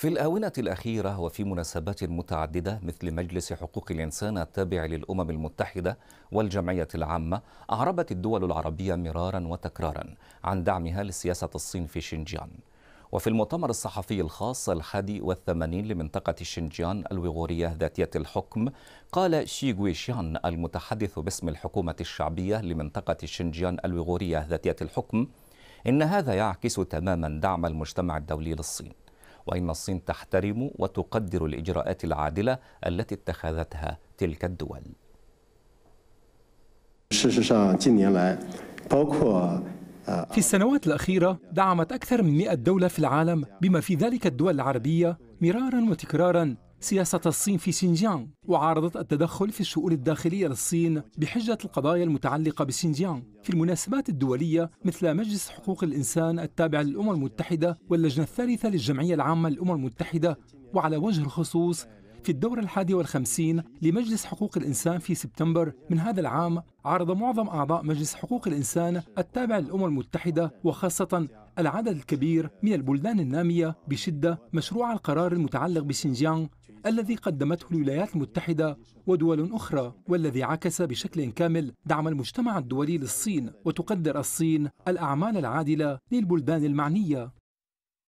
في الآونة الأخيرة وفي مناسبات متعددة مثل مجلس حقوق الإنسان التابع للأمم المتحدة والجمعية العامة أعربت الدول العربية مرارا وتكرارا عن دعمها لسياسة الصين في شينجيان وفي المؤتمر الصحفي الخاص الحادي والثمانين لمنطقة شينجيان الويغورية ذاتية الحكم قال شي غويشيان المتحدث باسم الحكومة الشعبية لمنطقة شينجيان الويغورية ذاتية الحكم إن هذا يعكس تماما دعم المجتمع الدولي للصين وإن الصين تحترم وتقدر الإجراءات العادلة التي اتخذتها تلك الدول في السنوات الأخيرة دعمت أكثر من 100 دولة في العالم بما في ذلك الدول العربية مرارا وتكرارا سياسة الصين في شينجيانغ وعارضت التدخل في الشؤون الداخلية للصين بحجة القضايا المتعلقة بشينجيانغ في المناسبات الدولية مثل مجلس حقوق الإنسان التابع للأمم المتحدة واللجنة الثالثة للجمعية العامة للأمم المتحدة وعلى وجه الخصوص في الدورة الحادية والخمسين لمجلس حقوق الإنسان في سبتمبر من هذا العام عرض معظم أعضاء مجلس حقوق الإنسان التابع للأمم المتحدة وخاصة العدد الكبير من البلدان النامية بشدة مشروع القرار المتعلق بشينجيانغ الذي قدمته الولايات المتحدة ودول أخرى والذي عكس بشكل كامل دعم المجتمع الدولي للصين وتقدر الصين الأعمال العادلة للبلدان المعنية